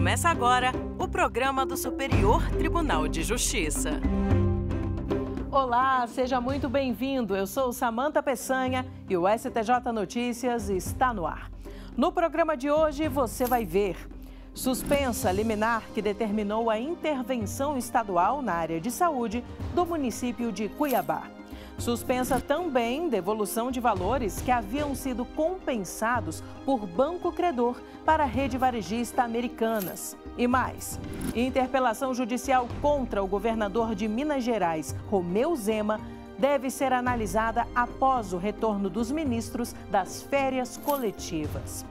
Começa agora o programa do Superior Tribunal de Justiça. Olá, seja muito bem-vindo. Eu sou Samanta Peçanha e o STJ Notícias está no ar. No programa de hoje você vai ver suspensa liminar que determinou a intervenção estadual na área de saúde do município de Cuiabá. Suspensa também devolução de valores que haviam sido compensados por banco credor para a rede varejista Americanas. E mais, interpelação judicial contra o governador de Minas Gerais, Romeu Zema, deve ser analisada após o retorno dos ministros das férias coletivas.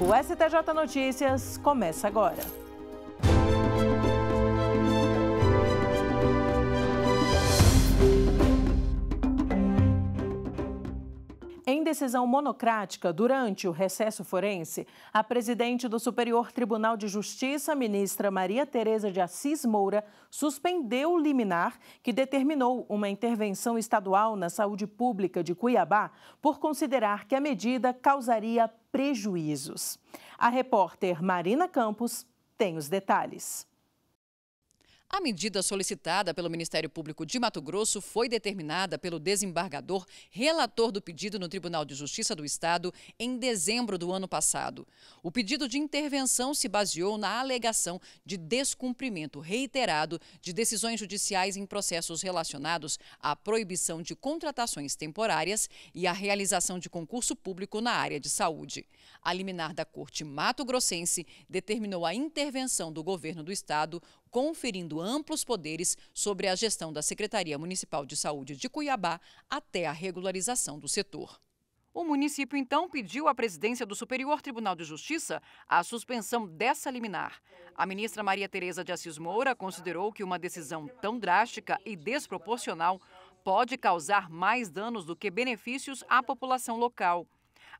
O STJ Notícias começa agora. decisão monocrática durante o recesso forense, a presidente do Superior Tribunal de Justiça, ministra Maria Tereza de Assis Moura, suspendeu o liminar que determinou uma intervenção estadual na saúde pública de Cuiabá por considerar que a medida causaria prejuízos. A repórter Marina Campos tem os detalhes. A medida solicitada pelo Ministério Público de Mato Grosso foi determinada pelo desembargador relator do pedido no Tribunal de Justiça do Estado em dezembro do ano passado. O pedido de intervenção se baseou na alegação de descumprimento reiterado de decisões judiciais em processos relacionados à proibição de contratações temporárias e à realização de concurso público na área de saúde. A liminar da Corte Mato Grossense determinou a intervenção do governo do Estado conferindo amplos poderes sobre a gestão da Secretaria Municipal de Saúde de Cuiabá até a regularização do setor. O município então pediu à presidência do Superior Tribunal de Justiça a suspensão dessa liminar. A ministra Maria Tereza de Assis Moura considerou que uma decisão tão drástica e desproporcional pode causar mais danos do que benefícios à população local.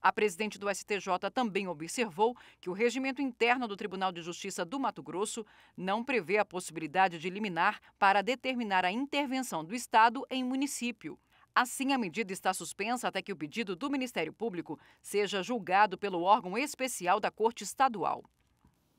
A presidente do STJ também observou que o regimento interno do Tribunal de Justiça do Mato Grosso não prevê a possibilidade de liminar para determinar a intervenção do Estado em município. Assim, a medida está suspensa até que o pedido do Ministério Público seja julgado pelo órgão especial da Corte Estadual.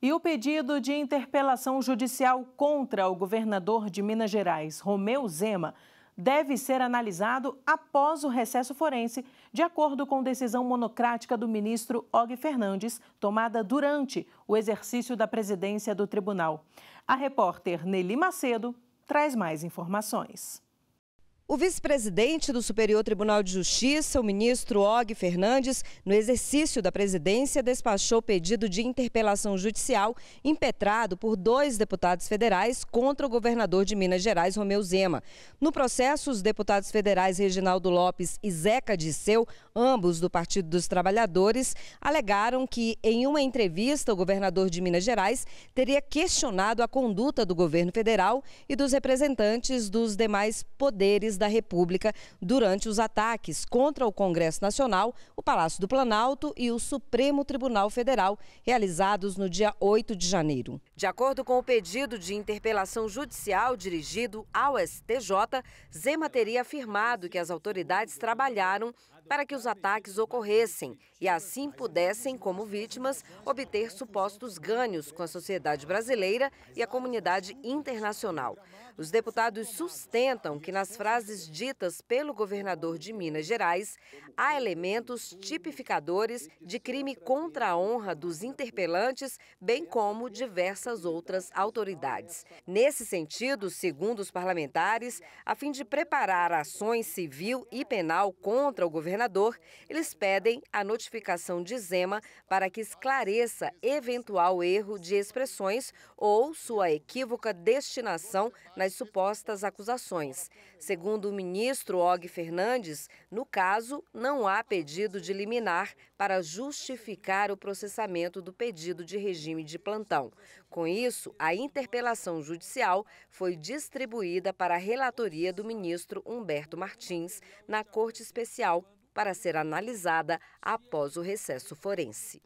E o pedido de interpelação judicial contra o governador de Minas Gerais, Romeu Zema, deve ser analisado após o recesso forense, de acordo com decisão monocrática do ministro Og Fernandes, tomada durante o exercício da presidência do tribunal. A repórter Nelly Macedo traz mais informações. O vice-presidente do Superior Tribunal de Justiça, o ministro Og Fernandes, no exercício da presidência, despachou pedido de interpelação judicial impetrado por dois deputados federais contra o governador de Minas Gerais, Romeu Zema. No processo, os deputados federais Reginaldo Lopes e Zeca Disseu, ambos do Partido dos Trabalhadores, alegaram que, em uma entrevista, o governador de Minas Gerais teria questionado a conduta do governo federal e dos representantes dos demais poderes da República durante os ataques contra o Congresso Nacional, o Palácio do Planalto e o Supremo Tribunal Federal, realizados no dia 8 de janeiro. De acordo com o pedido de interpelação judicial dirigido ao STJ, Zema teria afirmado que as autoridades trabalharam para que os ataques ocorressem e assim pudessem, como vítimas, obter supostos ganhos com a sociedade brasileira e a comunidade internacional. Os deputados sustentam que nas frases ditas pelo governador de Minas Gerais há elementos tipificadores de crime contra a honra dos interpelantes, bem como diversas outras autoridades. Nesse sentido, segundo os parlamentares, a fim de preparar ações civil e penal contra o governador, governador, eles pedem a notificação de Zema para que esclareça eventual erro de expressões ou sua equívoca destinação nas supostas acusações. Segundo o ministro Og Fernandes, no caso, não há pedido de liminar para justificar o processamento do pedido de regime de plantão. Com isso, a interpelação judicial foi distribuída para a relatoria do ministro Humberto Martins na Corte Especial para ser analisada após o recesso forense.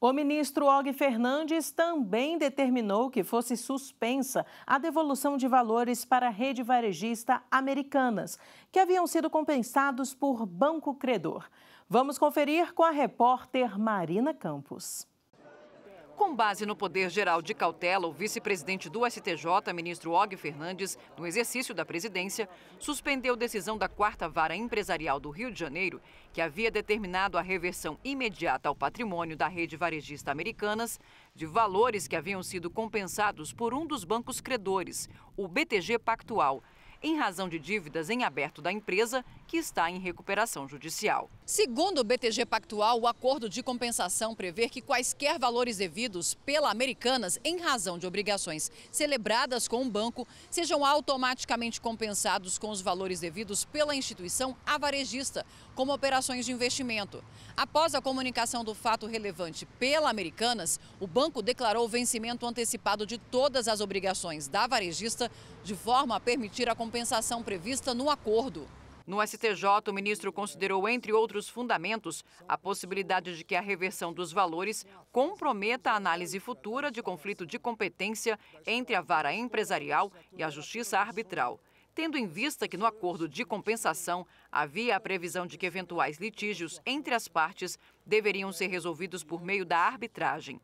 O ministro Og Fernandes também determinou que fosse suspensa a devolução de valores para a rede varejista Americanas, que haviam sido compensados por banco credor. Vamos conferir com a repórter Marina Campos. Com base no poder geral de cautela, o vice-presidente do STJ, ministro Og Fernandes, no exercício da presidência, suspendeu decisão da quarta vara empresarial do Rio de Janeiro, que havia determinado a reversão imediata ao patrimônio da rede varejista Americanas de valores que haviam sido compensados por um dos bancos credores, o BTG Pactual, em razão de dívidas em aberto da empresa que está em recuperação judicial. Segundo o BTG Pactual, o acordo de compensação prevê que quaisquer valores devidos pela Americanas em razão de obrigações celebradas com o banco sejam automaticamente compensados com os valores devidos pela instituição avarejista, como operações de investimento. Após a comunicação do fato relevante pela Americanas, o banco declarou o vencimento antecipado de todas as obrigações da varejista, de forma a permitir a compensação prevista no acordo. No STJ, o ministro considerou, entre outros fundamentos, a possibilidade de que a reversão dos valores comprometa a análise futura de conflito de competência entre a vara empresarial e a justiça arbitral tendo em vista que no acordo de compensação havia a previsão de que eventuais litígios entre as partes deveriam ser resolvidos por meio da arbitragem.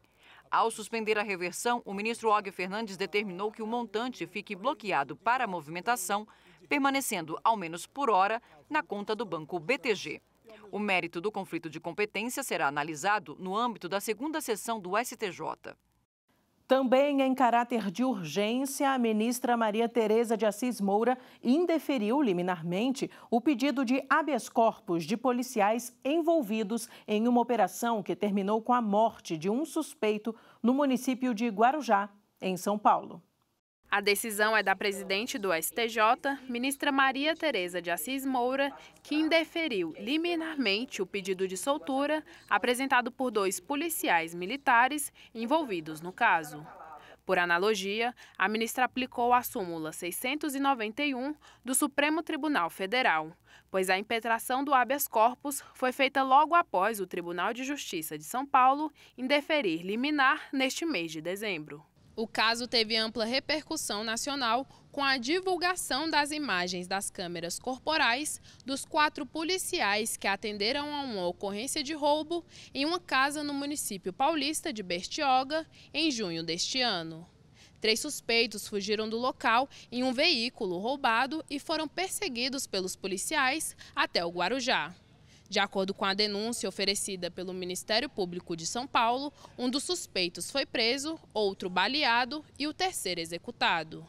Ao suspender a reversão, o ministro Og Fernandes determinou que o montante fique bloqueado para a movimentação permanecendo, ao menos por hora, na conta do banco BTG. O mérito do conflito de competência será analisado no âmbito da segunda sessão do STJ. Também em caráter de urgência, a ministra Maria Tereza de Assis Moura indeferiu liminarmente o pedido de habeas corpus de policiais envolvidos em uma operação que terminou com a morte de um suspeito no município de Guarujá, em São Paulo. A decisão é da presidente do STJ, ministra Maria Tereza de Assis Moura, que indeferiu liminarmente o pedido de soltura apresentado por dois policiais militares envolvidos no caso. Por analogia, a ministra aplicou a súmula 691 do Supremo Tribunal Federal, pois a impetração do habeas corpus foi feita logo após o Tribunal de Justiça de São Paulo indeferir liminar neste mês de dezembro. O caso teve ampla repercussão nacional com a divulgação das imagens das câmeras corporais dos quatro policiais que atenderam a uma ocorrência de roubo em uma casa no município paulista de Bertioga em junho deste ano. Três suspeitos fugiram do local em um veículo roubado e foram perseguidos pelos policiais até o Guarujá. De acordo com a denúncia oferecida pelo Ministério Público de São Paulo, um dos suspeitos foi preso, outro baleado e o terceiro executado.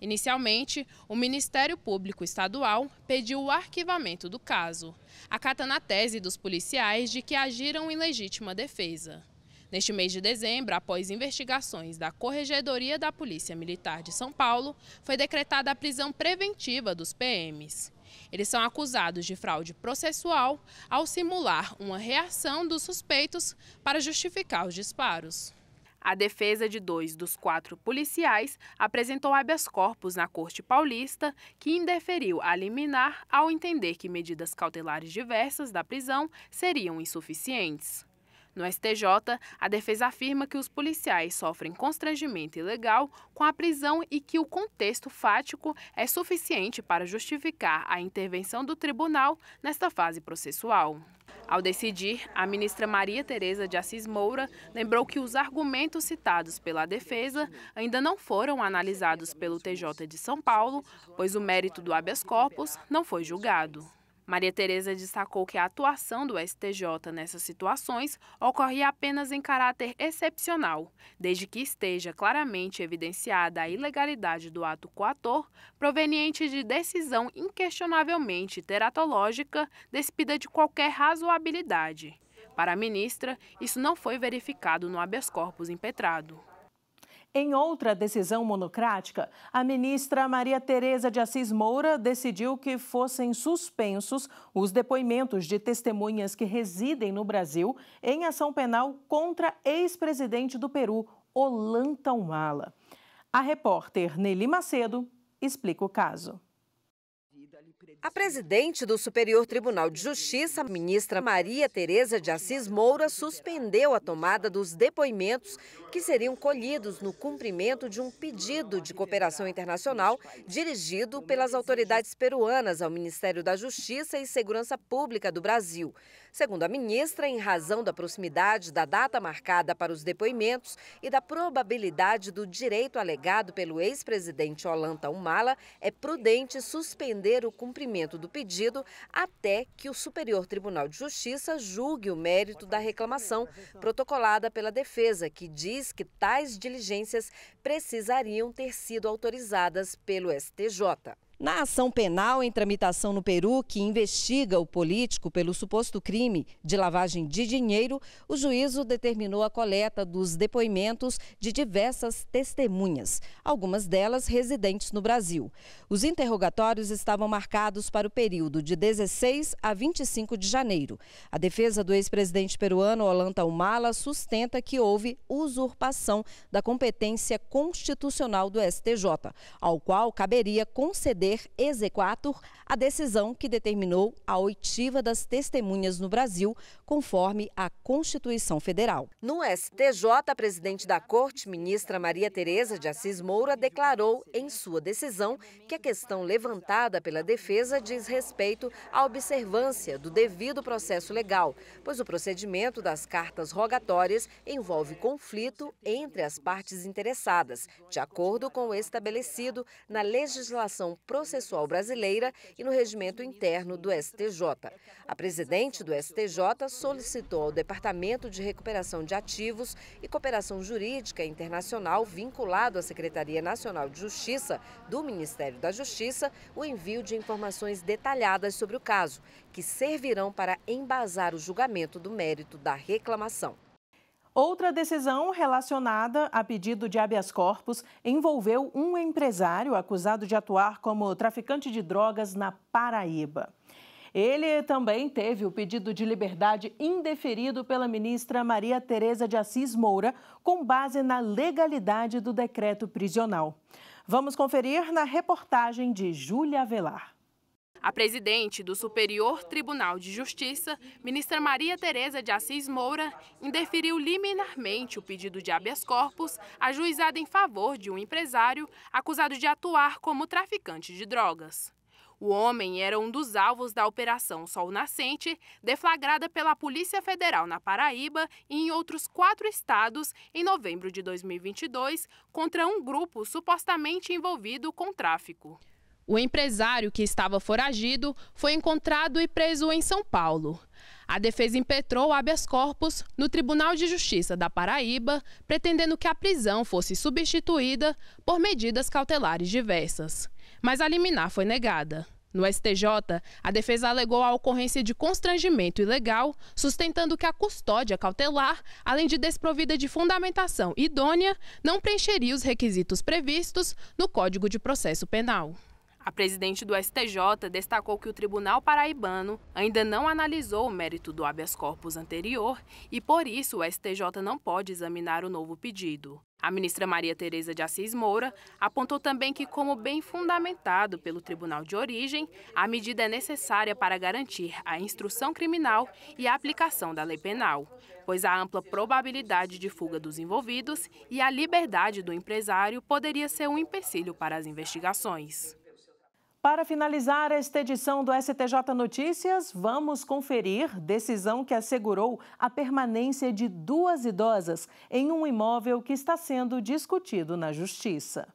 Inicialmente, o Ministério Público Estadual pediu o arquivamento do caso, acatando a tese dos policiais de que agiram em legítima defesa. Neste mês de dezembro, após investigações da Corregedoria da Polícia Militar de São Paulo, foi decretada a prisão preventiva dos PMs. Eles são acusados de fraude processual ao simular uma reação dos suspeitos para justificar os disparos. A defesa de dois dos quatro policiais apresentou habeas corpus na Corte Paulista, que indeferiu a liminar ao entender que medidas cautelares diversas da prisão seriam insuficientes. No STJ, a defesa afirma que os policiais sofrem constrangimento ilegal com a prisão e que o contexto fático é suficiente para justificar a intervenção do tribunal nesta fase processual. Ao decidir, a ministra Maria Tereza de Assis Moura lembrou que os argumentos citados pela defesa ainda não foram analisados pelo TJ de São Paulo, pois o mérito do habeas corpus não foi julgado. Maria Tereza destacou que a atuação do STJ nessas situações ocorre apenas em caráter excepcional, desde que esteja claramente evidenciada a ilegalidade do ato coator proveniente de decisão inquestionavelmente teratológica despida de qualquer razoabilidade. Para a ministra, isso não foi verificado no habeas corpus impetrado. Em outra decisão monocrática, a ministra Maria Tereza de Assis Moura decidiu que fossem suspensos os depoimentos de testemunhas que residem no Brasil em ação penal contra ex-presidente do Peru, Ollanta Humala. A repórter Nelly Macedo explica o caso. A presidente do Superior Tribunal de Justiça, ministra Maria Tereza de Assis Moura, suspendeu a tomada dos depoimentos que seriam colhidos no cumprimento de um pedido de cooperação internacional dirigido pelas autoridades peruanas ao Ministério da Justiça e Segurança Pública do Brasil. Segundo a ministra, em razão da proximidade da data marcada para os depoimentos e da probabilidade do direito alegado pelo ex-presidente Olanta Humala, é prudente suspender o cumprimento do pedido até que o Superior Tribunal de Justiça julgue o mérito da reclamação protocolada pela defesa, que diz que tais diligências precisariam ter sido autorizadas pelo STJ. Na ação penal em tramitação no Peru, que investiga o político pelo suposto crime de lavagem de dinheiro, o juízo determinou a coleta dos depoimentos de diversas testemunhas, algumas delas residentes no Brasil. Os interrogatórios estavam marcados para o período de 16 a 25 de janeiro. A defesa do ex-presidente peruano Olanta Humala sustenta que houve usurpação da competência constitucional do STJ, ao qual caberia conceder poder exequatur a decisão que determinou a oitiva das testemunhas no Brasil, conforme a Constituição Federal. No STJ, a presidente da Corte, ministra Maria Tereza de Assis Moura, declarou em sua decisão que a questão levantada pela defesa diz respeito à observância do devido processo legal, pois o procedimento das cartas rogatórias envolve conflito entre as partes interessadas, de acordo com o estabelecido na legislação processual brasileira e no regimento interno do STJ. A presidente do STJ solicitou ao Departamento de Recuperação de Ativos e Cooperação Jurídica Internacional, vinculado à Secretaria Nacional de Justiça do Ministério da Justiça, o envio de informações detalhadas sobre o caso, que servirão para embasar o julgamento do mérito da reclamação. Outra decisão relacionada a pedido de habeas corpus envolveu um empresário acusado de atuar como traficante de drogas na Paraíba. Ele também teve o pedido de liberdade indeferido pela ministra Maria Tereza de Assis Moura, com base na legalidade do decreto prisional. Vamos conferir na reportagem de Júlia Velar. A presidente do Superior Tribunal de Justiça, ministra Maria Tereza de Assis Moura, indeferiu liminarmente o pedido de habeas corpus ajuizado em favor de um empresário acusado de atuar como traficante de drogas. O homem era um dos alvos da Operação Sol Nascente, deflagrada pela Polícia Federal na Paraíba e em outros quatro estados em novembro de 2022, contra um grupo supostamente envolvido com tráfico. O empresário que estava foragido foi encontrado e preso em São Paulo. A defesa impetrou habeas corpus no Tribunal de Justiça da Paraíba, pretendendo que a prisão fosse substituída por medidas cautelares diversas. Mas a liminar foi negada. No STJ, a defesa alegou a ocorrência de constrangimento ilegal, sustentando que a custódia cautelar, além de desprovida de fundamentação idônea, não preencheria os requisitos previstos no Código de Processo Penal. A presidente do STJ destacou que o Tribunal Paraibano ainda não analisou o mérito do habeas corpus anterior e, por isso, o STJ não pode examinar o novo pedido. A ministra Maria Tereza de Assis Moura apontou também que, como bem fundamentado pelo tribunal de origem, a medida é necessária para garantir a instrução criminal e a aplicação da lei penal, pois a ampla probabilidade de fuga dos envolvidos e a liberdade do empresário poderia ser um empecilho para as investigações. Para finalizar esta edição do STJ Notícias, vamos conferir decisão que assegurou a permanência de duas idosas em um imóvel que está sendo discutido na Justiça.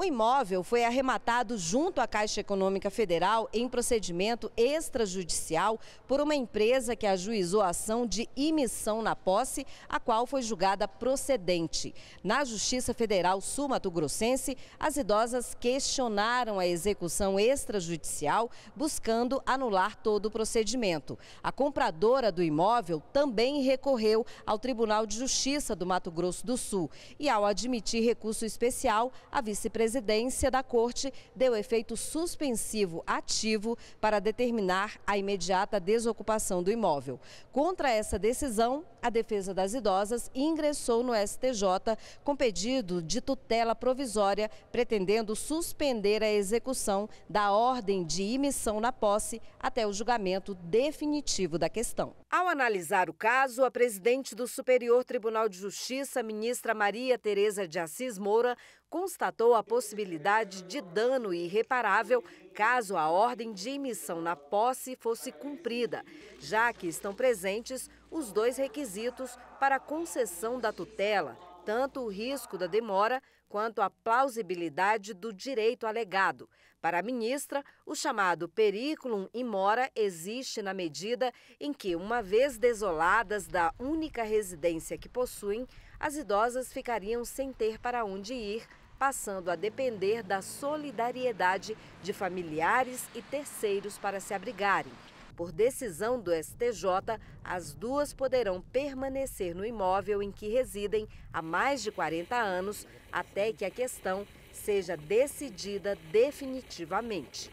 O imóvel foi arrematado junto à Caixa Econômica Federal em procedimento extrajudicial por uma empresa que ajuizou a ação de imissão na posse, a qual foi julgada procedente. Na Justiça Federal Sul-Mato-Grossense, as idosas questionaram a execução extrajudicial, buscando anular todo o procedimento. A compradora do imóvel também recorreu ao Tribunal de Justiça do Mato Grosso do Sul e, ao admitir recurso especial, a vice-presidente presidência da Corte deu efeito suspensivo ativo para determinar a imediata desocupação do imóvel. Contra essa decisão, a defesa das idosas ingressou no STJ com pedido de tutela provisória, pretendendo suspender a execução da ordem de imissão na posse até o julgamento definitivo da questão. Ao analisar o caso, a presidente do Superior Tribunal de Justiça, ministra Maria Tereza de Assis Moura, constatou a possibilidade de dano irreparável caso a ordem de emissão na posse fosse cumprida, já que estão presentes os dois requisitos para a concessão da tutela, tanto o risco da demora quanto a plausibilidade do direito alegado. Para a ministra, o chamado periculum imora existe na medida em que, uma vez desoladas da única residência que possuem, as idosas ficariam sem ter para onde ir passando a depender da solidariedade de familiares e terceiros para se abrigarem. Por decisão do STJ, as duas poderão permanecer no imóvel em que residem há mais de 40 anos até que a questão seja decidida definitivamente.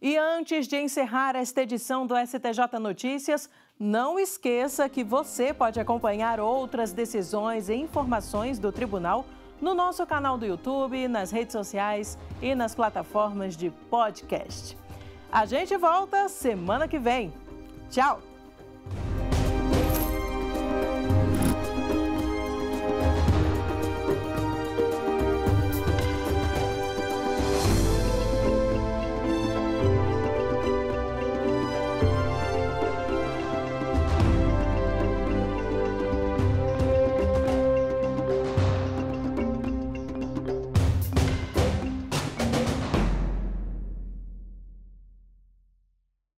E antes de encerrar esta edição do STJ Notícias, não esqueça que você pode acompanhar outras decisões e informações do tribunal no nosso canal do YouTube, nas redes sociais e nas plataformas de podcast. A gente volta semana que vem. Tchau!